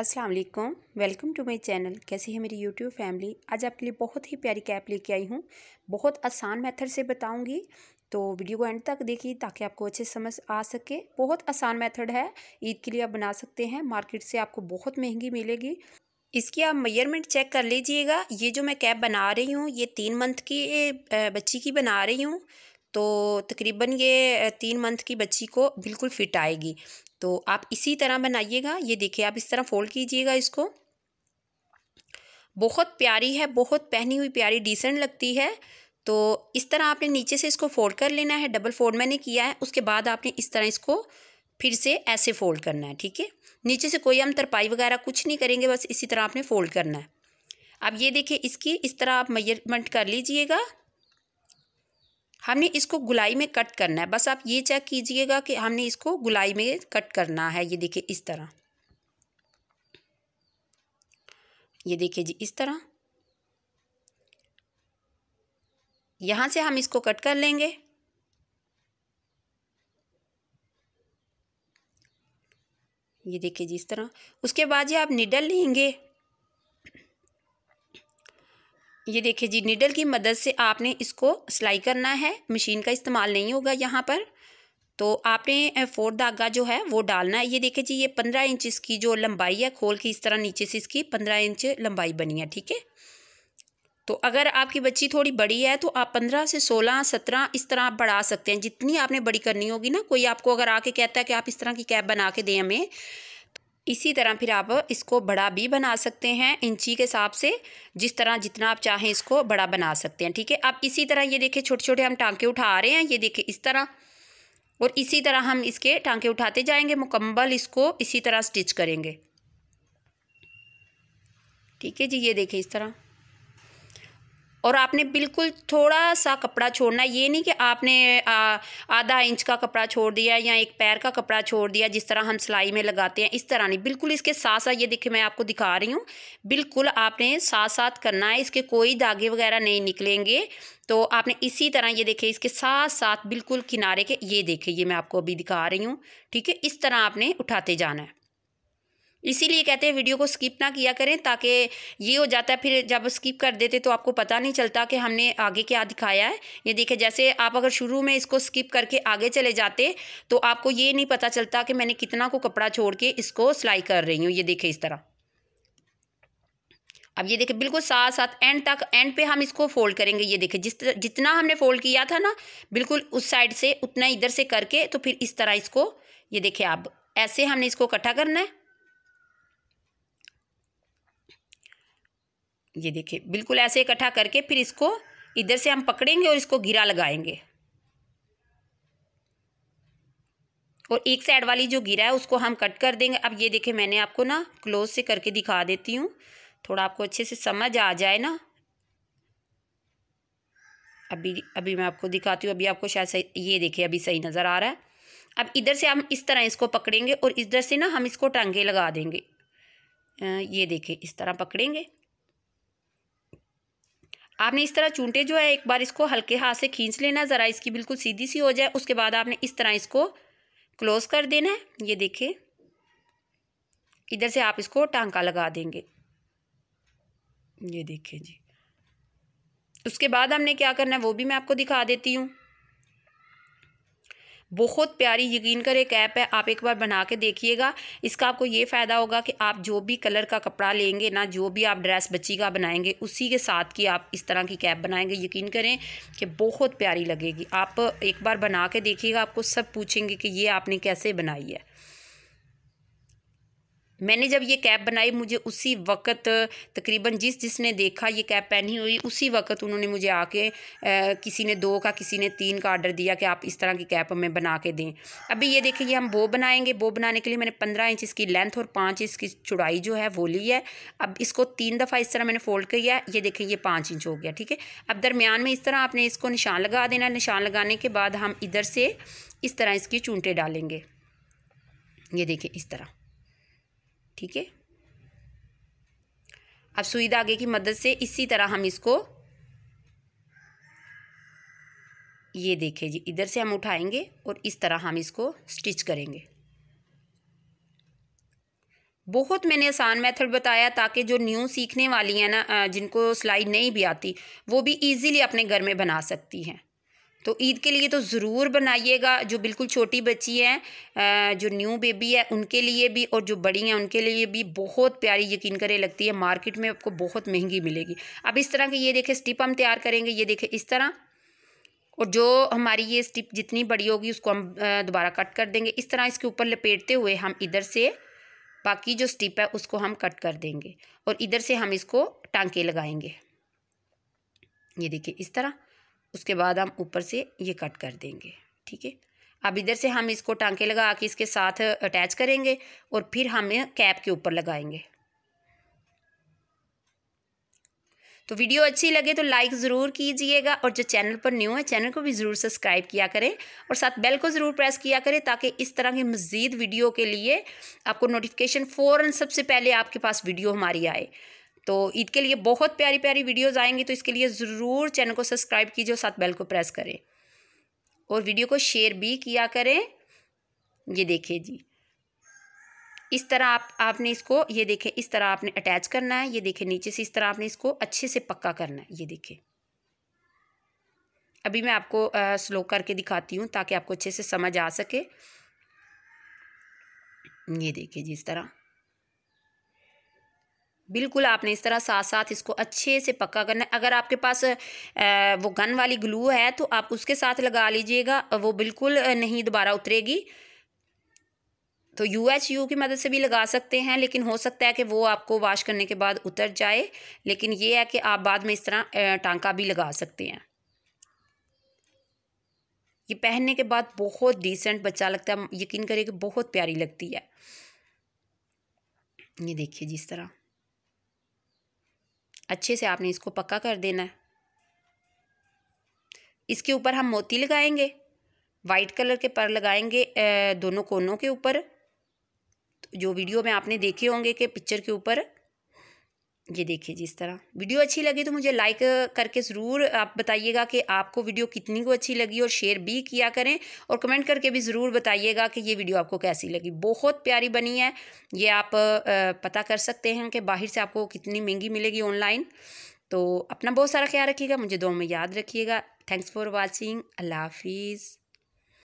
Aslam welcome to my channel कैसे है मेरी यूट्यूब फैमिली आज आपके लिए बहुत ही प्यारी कैप लेके आई हूँ बहुत आसान मेथड से बताऊँगी तो वीडियो को एंड तक देखिए ताकि आपको अच्छे समझ आ सके बहुत आसान मेथड है ईद के लिए आप बना सकते हैं मार्केट से आपको बहुत महंगी मिलेगी इसकी आप मेयरमेंट चेक कर लीजिएगा ये जो मैं कैप बना रही हूँ ये तीन मंथ की बच्ची की बना रही हूँ तो तकरीबन ये तीन मंथ की बच्ची को बिल्कुल फिट आएगी तो आप इसी तरह बनाइएगा ये देखिए आप इस तरह फोल्ड कीजिएगा इसको बहुत प्यारी है बहुत पहनी हुई प्यारी डिसेंट लगती है तो इस तरह आपने नीचे से इसको फोल्ड कर लेना है डबल फोल्ड मैंने किया है उसके बाद आपने इस तरह इसको फिर से ऐसे फोल्ड करना है ठीक है नीचे से कोई हम तरपाई वगैरह कुछ नहीं करेंगे बस इसी तरह आपने फोल्ड करना है अब ये देखिए इसकी इस तरह आप मेजरमेंट कर लीजिएगा हमने इसको गुलाई में कट करना है बस आप ये चेक कीजिएगा कि हमने इसको गुलाई में कट करना है ये देखिए इस तरह ये देखिए जी इस तरह यहाँ से हम इसको कट कर लेंगे ये देखिए जी इस तरह उसके बाद ये आप निडल लेंगे ये देखिए जी निडल की मदद से आपने इसको सिलाई करना है मशीन का इस्तेमाल नहीं होगा यहाँ पर तो आपने फोर धागा जो है वो डालना है ये देखिए जी ये पंद्रह इंच इसकी जो लंबाई है खोल के इस तरह नीचे से इसकी पंद्रह इंच लंबाई बनी है ठीक है तो अगर आपकी बच्ची थोड़ी बड़ी है तो आप पंद्रह से सोलह सत्रह इस तरह आप बढ़ा सकते हैं जितनी आपने बड़ी करनी होगी ना कोई आपको अगर आके कहता है कि आप इस तरह की कैप बना के दें हमें इसी तरह फिर आप इसको बड़ा भी बना सकते हैं इंची के हिसाब से जिस तरह जितना आप चाहें इसको बड़ा बना सकते हैं ठीक है अब इसी तरह ये देखिए छोटे छोटे हम टांके उठा रहे हैं ये देखिए इस तरह और इसी तरह हम इसके टांके उठाते जाएंगे मुकम्मल इसको इसी तरह स्टिच करेंगे ठीक है जी ये देखिए इस तरह और आपने बिल्कुल थोड़ा सा कपड़ा छोड़ना ये नहीं कि आपने आधा इंच का कपड़ा छोड़ दिया या एक पैर का कपड़ा छोड़ दिया जिस तरह हम सिलाई में लगाते हैं इस तरह नहीं बिल्कुल इसके साथ साथ ये देखिए मैं आपको दिखा रही हूँ बिल्कुल आपने साथ साथ करना है इसके कोई धागे वगैरह नहीं निकलेंगे तो आपने इसी तरह ये देखे इसके साथ साथ बिल्कुल किनारे के ये देखे ये मैं आपको अभी दिखा रही हूँ ठीक है इस तरह आपने उठाते जाना है इसीलिए कहते हैं वीडियो को स्किप ना किया करें ताकि ये हो जाता है फिर जब स्किप कर देते तो आपको पता नहीं चलता कि हमने आगे क्या दिखाया है ये देखें जैसे आप अगर शुरू में इसको स्किप करके आगे चले जाते तो आपको ये नहीं पता चलता कि मैंने कितना को कपड़ा छोड़ के इसको सिलाई कर रही हूँ ये देखें इस तरह अब ये देखें बिल्कुल साथ साथ एंड तक एंड पे हम इसको फोल्ड करेंगे ये देखें जिस जितना हमने फोल्ड किया था ना बिल्कुल उस साइड से उतना इधर से करके तो फिर इस तरह इसको ये देखें आप ऐसे हमने इसको इकट्ठा करना है ये देखिए बिल्कुल ऐसे इकट्ठा करके फिर इसको इधर से हम पकड़ेंगे और इसको गिरा लगाएंगे और एक साइड वाली जो गिरा है उसको हम कट कर देंगे अब ये देखिए मैंने आपको ना क्लोज से करके दिखा देती हूँ थोड़ा आपको अच्छे से समझ आ जाए ना अभी अभी मैं आपको दिखाती हूँ अभी आपको शायद सही ये देखिए अभी सही नज़र आ रहा है अब इधर से हम इस तरह इसको पकड़ेंगे और इधर से ना हम इसको टांगे लगा देंगे ये देखिए इस तरह पकड़ेंगे आपने इस तरह चूंटे जो है एक बार इसको हल्के हाथ से खींच लेना ज़रा इसकी बिल्कुल सीधी सी हो जाए उसके बाद आपने इस तरह इसको क्लोज़ कर देना है ये देखिए इधर से आप इसको टांका लगा देंगे ये देखिए जी उसके बाद हमने क्या करना है वो भी मैं आपको दिखा देती हूँ बहुत प्यारी यकीन कर एक ऐप है आप एक बार बना के देखिएगा इसका आपको ये फ़ायदा होगा कि आप जो भी कलर का कपड़ा लेंगे ना जो भी आप ड्रेस बच्ची का बनाएंगे उसी के साथ की आप इस तरह की कैप बनाएंगे यकीन करें कि बहुत प्यारी लगेगी आप एक बार बना के देखिएगा आपको सब पूछेंगे कि ये आपने कैसे बनाई है मैंने जब ये कैप बनाई मुझे उसी वक्त तकरीबन जिस जिसने देखा ये कैप पहनी हुई उसी वक्त उन्होंने मुझे आके आ, किसी ने दो का किसी ने तीन का ऑर्डर दिया कि आप इस तरह की कैप हमें बना के दें अभी ये देखिए ये हम बो बनाएंगे बो बनाने के लिए मैंने पंद्रह इंच इसकी लेंथ और पाँच इंच की चुड़ाई जो है वो ली है अब इसको तीन दफ़ा इस तरह मैंने फोल्ड किया ये देखें ये पाँच इंच हो गया ठीक है अब दरमियान में इस तरह आपने इसको निशान लगा देना निशान लगाने के बाद हम इधर से इस तरह इसकी चूंटे डालेंगे ये देखें इस तरह ठीक है अब सुई धागे की मदद से इसी तरह हम इसको ये देखें जी इधर से हम उठाएंगे और इस तरह हम इसको स्टिच करेंगे बहुत मैंने आसान मेथड बताया ताकि जो न्यू सीखने वाली हैं ना जिनको सिलाई नहीं भी आती वो भी इजीली अपने घर में बना सकती हैं तो ईद के लिए तो ज़रूर बनाइएगा जो बिल्कुल छोटी बच्ची है जो न्यू बेबी है उनके लिए भी और जो बड़ी हैं उनके लिए भी बहुत प्यारी यकीन करें लगती है मार्केट में आपको बहुत महंगी मिलेगी अब इस तरह की ये देखें स्टिप हम तैयार करेंगे ये देखें इस तरह और जो हमारी ये स्टिप जितनी बड़ी होगी उसको हम दोबारा कट कर देंगे इस तरह इसके ऊपर लपेटते हुए हम इधर से बाकी जो स्टिप है उसको हम कट कर देंगे और इधर से हम इसको टांके लगाएंगे ये देखिए इस तरह उसके बाद हम ऊपर से ये कट कर देंगे ठीक है अब इधर से हम इसको टांके लगा के इसके साथ अटैच करेंगे और फिर हम कैप के ऊपर लगाएंगे तो वीडियो अच्छी लगे तो लाइक ज़रूर कीजिएगा और जो चैनल पर न्यू है चैनल को भी ज़रूर सब्सक्राइब किया करें और साथ बेल को ज़रूर प्रेस किया करें ताकि इस तरह के मज़ीद वीडियो के लिए आपको नोटिफिकेशन फ़ौर सबसे पहले आपके पास वीडियो हमारी आए तो ईद के लिए बहुत प्यारी प्यारी वीडियोज़ आएंगी तो इसके लिए ज़रूर चैनल को सब्सक्राइब कीजिए और साथ बेल को प्रेस करें और वीडियो को शेयर भी किया करें ये देखिए जी इस तरह आप आपने इसको ये देखें इस तरह आपने अटैच करना है ये देखें नीचे से इस तरह आपने इसको अच्छे से पक्का करना है ये देखे अभी मैं आपको आ, स्लो करके दिखाती हूँ ताकि आपको अच्छे से समझ आ सके ये देखिए जी इस तरह बिल्कुल आपने इस तरह साथ साथ इसको अच्छे से पक्का करना अगर आपके पास वो गन वाली ग्लू है तो आप उसके साथ लगा लीजिएगा वो बिल्कुल नहीं दोबारा उतरेगी तो यू एच यू की मदद से भी लगा सकते हैं लेकिन हो सकता है कि वो आपको वाश करने के बाद उतर जाए लेकिन ये है कि आप बाद में इस तरह टांका भी लगा सकते हैं ये पहनने के बाद बहुत डिसेंट बच्चा लगता है यकीन करिए कि बहुत प्यारी लगती है ये देखिए जिस तरह अच्छे से आपने इसको पक्का कर देना है इसके ऊपर हम मोती लगाएंगे वाइट कलर के पर लगाएंगे दोनों कोनों के ऊपर जो वीडियो में आपने देखे होंगे कि पिक्चर के ऊपर ये देखिए जी इस तरह वीडियो अच्छी लगी तो मुझे लाइक करके ज़रूर आप बताइएगा कि आपको वीडियो कितनी को अच्छी लगी और शेयर भी किया करें और कमेंट करके भी ज़रूर बताइएगा कि ये वीडियो आपको कैसी लगी बहुत प्यारी बनी है ये आप पता कर सकते हैं कि बाहर से आपको कितनी महंगी मिलेगी ऑनलाइन तो अपना बहुत सारा ख्याल रखिएगा मुझे दो में याद रखिएगा थैंक्स फॉर वॉचिंग अल्लाह हाफिज़